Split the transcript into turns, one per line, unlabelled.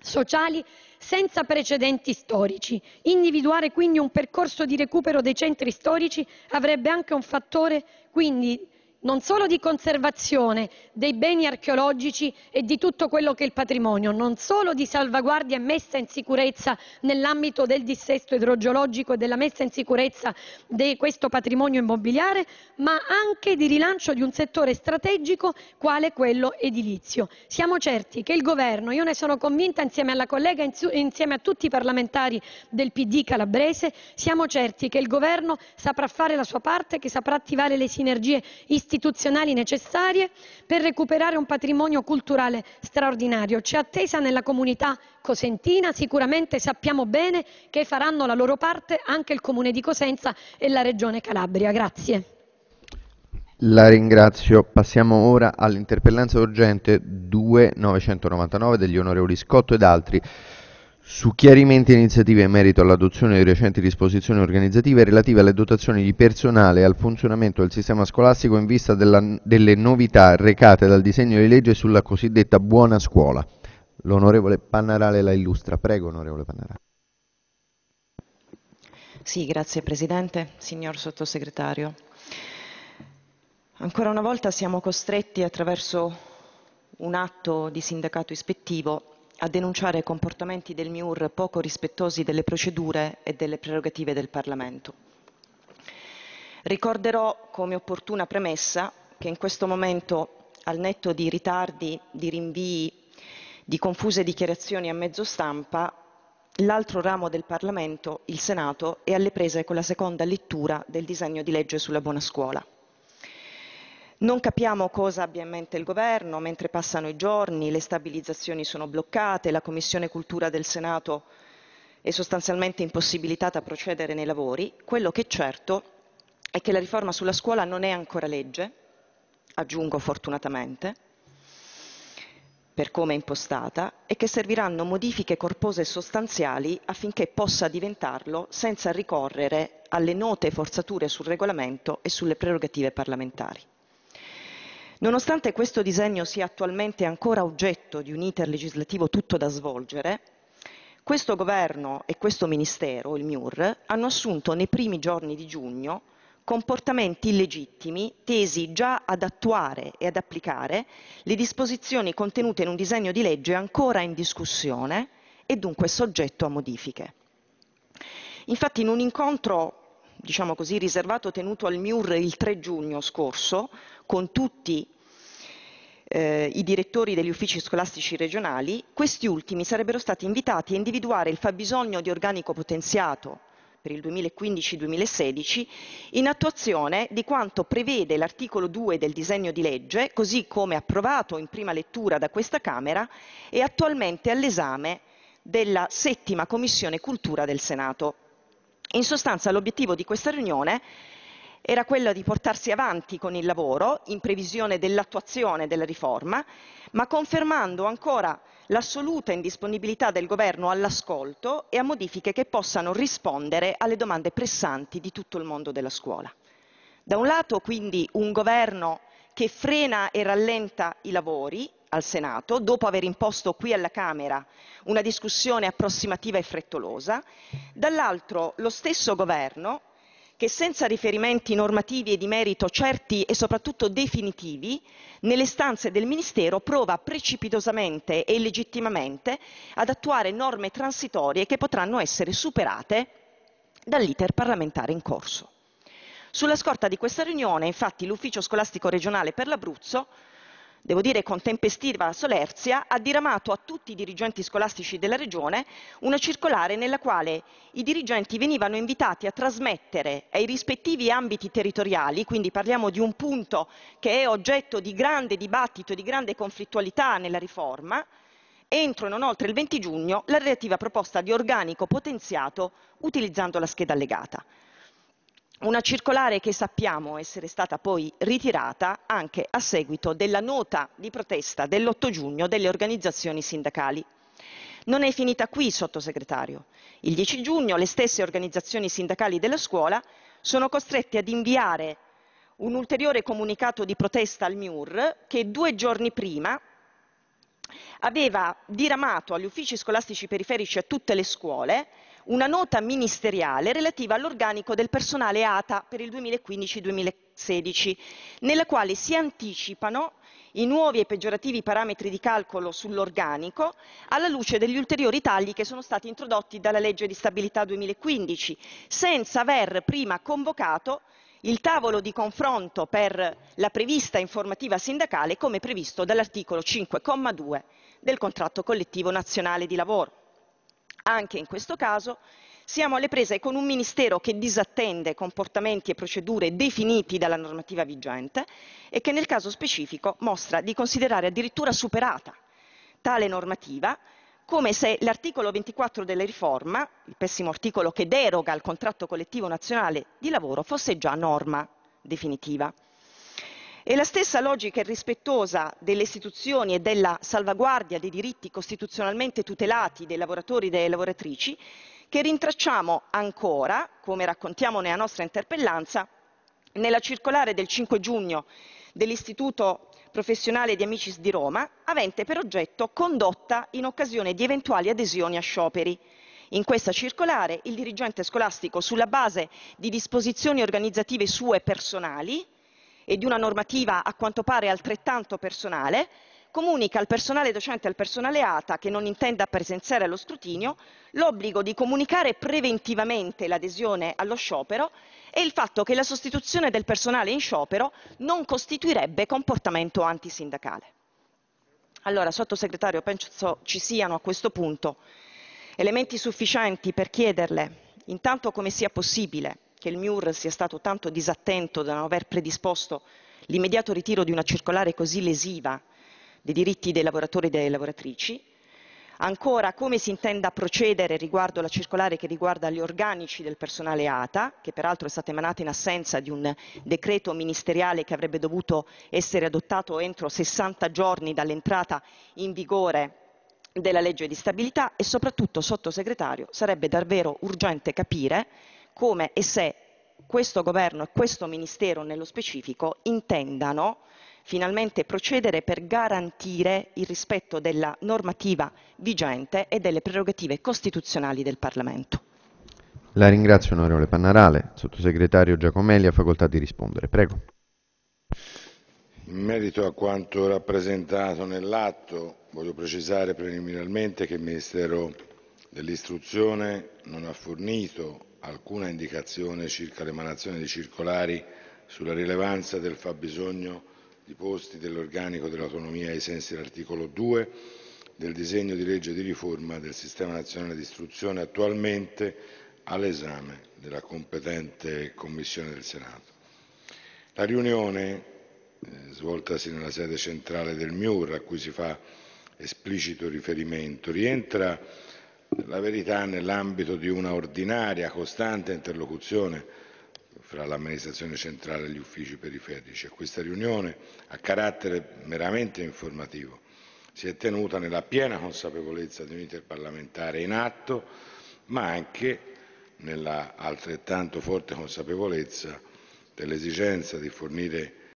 sociali senza precedenti storici. Individuare quindi un percorso di recupero dei centri storici avrebbe anche un fattore quindi non solo di conservazione dei beni archeologici e di tutto quello che è il patrimonio, non solo di salvaguardia e messa in sicurezza nell'ambito del dissesto idrogeologico e della messa in sicurezza di questo patrimonio immobiliare, ma anche di rilancio di un settore strategico quale quello edilizio. Siamo certi che il Governo, io ne sono convinta insieme alla collega e insieme a tutti i parlamentari del PD calabrese, siamo certi che il Governo saprà fare la sua parte, che saprà attivare le sinergie istituzionali istituzionali necessarie per recuperare un patrimonio culturale straordinario. C'è attesa nella comunità cosentina, sicuramente sappiamo bene che faranno la loro parte anche il Comune di Cosenza e la Regione Calabria. Grazie. La ringrazio. Passiamo ora all'interpellanza urgente 2999 degli onorevoli
Scotto ed altri su chiarimenti e iniziative in merito all'adozione di recenti disposizioni organizzative relative alle dotazioni di personale e al funzionamento del sistema scolastico in vista della, delle novità recate dal disegno di legge sulla cosiddetta buona scuola.
L'onorevole Pannarale la illustra. Prego, onorevole Pannarale.
Sì, grazie Presidente, signor Sottosegretario. Ancora una volta siamo costretti attraverso un atto di sindacato ispettivo a denunciare comportamenti del MIUR poco rispettosi delle procedure e delle prerogative del Parlamento. Ricorderò come opportuna premessa che in questo momento, al netto di ritardi, di rinvii, di confuse dichiarazioni a mezzo stampa, l'altro ramo del Parlamento, il Senato, è alle prese con la seconda lettura del disegno di legge sulla buona scuola. Non capiamo cosa abbia in mente il governo, mentre passano i giorni, le stabilizzazioni sono bloccate, la Commissione Cultura del Senato è sostanzialmente impossibilitata a procedere nei lavori. Quello che è certo è che la riforma sulla scuola non è ancora legge, aggiungo fortunatamente, per come è impostata, e che serviranno modifiche corpose e sostanziali affinché possa diventarlo senza ricorrere alle note forzature sul regolamento e sulle prerogative parlamentari. Nonostante questo disegno sia attualmente ancora oggetto di un iter legislativo tutto da svolgere, questo governo e questo ministero, il MIUR, hanno assunto nei primi giorni di giugno comportamenti illegittimi tesi già ad attuare e ad applicare le disposizioni contenute in un disegno di legge ancora in discussione e dunque soggetto a modifiche. Infatti in un incontro diciamo così, riservato tenuto al MIUR il 3 giugno scorso con tutti eh, i direttori degli uffici scolastici regionali, questi ultimi sarebbero stati invitati a individuare il fabbisogno di organico potenziato per il 2015-2016 in attuazione di quanto prevede l'articolo 2 del disegno di legge, così come approvato in prima lettura da questa Camera e attualmente all'esame della settima Commissione Cultura del Senato. In sostanza l'obiettivo di questa riunione era quello di portarsi avanti con il lavoro in previsione dell'attuazione della riforma, ma confermando ancora l'assoluta indisponibilità del Governo all'ascolto e a modifiche che possano rispondere alle domande pressanti di tutto il mondo della scuola. Da un lato quindi un Governo che frena e rallenta i lavori al Senato, dopo aver imposto qui alla Camera una discussione approssimativa e frettolosa, dall'altro lo stesso governo che senza riferimenti normativi e di merito certi e soprattutto definitivi, nelle stanze del Ministero prova precipitosamente e illegittimamente ad attuare norme transitorie che potranno essere superate dall'iter parlamentare in corso. Sulla scorta di questa riunione, infatti, l'Ufficio scolastico regionale per l'Abruzzo devo dire con tempestiva solerzia, ha diramato a tutti i dirigenti scolastici della Regione una circolare nella quale i dirigenti venivano invitati a trasmettere ai rispettivi ambiti territoriali, quindi parliamo di un punto che è oggetto di grande dibattito, di grande conflittualità nella riforma, entro e non oltre il 20 giugno la relativa proposta di organico potenziato utilizzando la scheda allegata. Una circolare che sappiamo essere stata poi ritirata anche a seguito della nota di protesta dell'8 giugno delle organizzazioni sindacali. Non è finita qui, sottosegretario. Il 10 giugno le stesse organizzazioni sindacali della scuola sono costrette ad inviare un ulteriore comunicato di protesta al MIUR che due giorni prima aveva diramato agli uffici scolastici periferici e a tutte le scuole una nota ministeriale relativa all'organico del personale ATA per il 2015-2016, nella quale si anticipano i nuovi e peggiorativi parametri di calcolo sull'organico alla luce degli ulteriori tagli che sono stati introdotti dalla legge di stabilità 2015, senza aver prima convocato il tavolo di confronto per la prevista informativa sindacale come previsto dall'articolo 5,2 del contratto collettivo nazionale di lavoro. Anche in questo caso siamo alle prese con un Ministero che disattende comportamenti e procedure definiti dalla normativa vigente e che nel caso specifico mostra di considerare addirittura superata tale normativa come se l'articolo 24 della riforma, il pessimo articolo che deroga al contratto collettivo nazionale di lavoro, fosse già norma definitiva. E la stessa logica irrispettosa delle istituzioni e della salvaguardia dei diritti costituzionalmente tutelati dei lavoratori e delle lavoratrici, che rintracciamo ancora, come raccontiamo nella nostra interpellanza, nella circolare del 5 giugno dell'Istituto professionale di Amicis di Roma, avente per oggetto condotta in occasione di eventuali adesioni a scioperi. In questa circolare il dirigente scolastico, sulla base di disposizioni organizzative sue personali, e di una normativa a quanto pare altrettanto personale, comunica al personale docente e al personale ATA che non intenda presenziare allo scrutinio l'obbligo di comunicare preventivamente l'adesione allo sciopero e il fatto che la sostituzione del personale in sciopero non costituirebbe comportamento antisindacale. Allora, sottosegretario, penso ci siano a questo punto elementi sufficienti per chiederle intanto come sia possibile che il MIUR sia stato tanto disattento da non aver predisposto l'immediato ritiro di una circolare così lesiva dei diritti dei lavoratori e delle lavoratrici, ancora come si intenda procedere riguardo alla circolare che riguarda gli organici del personale ATA, che peraltro è stata emanata in assenza di un decreto ministeriale che avrebbe dovuto essere adottato entro 60 giorni dall'entrata in vigore della legge di stabilità e soprattutto, sottosegretario, sarebbe davvero urgente capire come e se questo governo e questo ministero nello specifico intendano finalmente procedere per garantire il rispetto della normativa vigente e delle prerogative costituzionali del Parlamento.
La ringrazio onorevole Pannarale, sottosegretario Giacomelli ha facoltà di rispondere. Prego.
In merito a quanto rappresentato nell'atto, voglio precisare preliminarmente che il Ministero dell'Istruzione non ha fornito alcuna indicazione circa l'emanazione di circolari sulla rilevanza del fabbisogno di posti dell'organico dell'autonomia ai sensi dell'articolo 2 del disegno di legge di riforma del sistema nazionale di istruzione attualmente all'esame della competente Commissione del Senato. La riunione, eh, svoltasi nella sede centrale del MIUR, a cui si fa esplicito riferimento, rientra la verità nell'ambito di una ordinaria, costante interlocuzione fra l'amministrazione centrale e gli uffici periferici. questa riunione, a carattere meramente informativo, si è tenuta nella piena consapevolezza di un iter parlamentare in atto, ma anche nella altrettanto forte consapevolezza dell'esigenza di fornire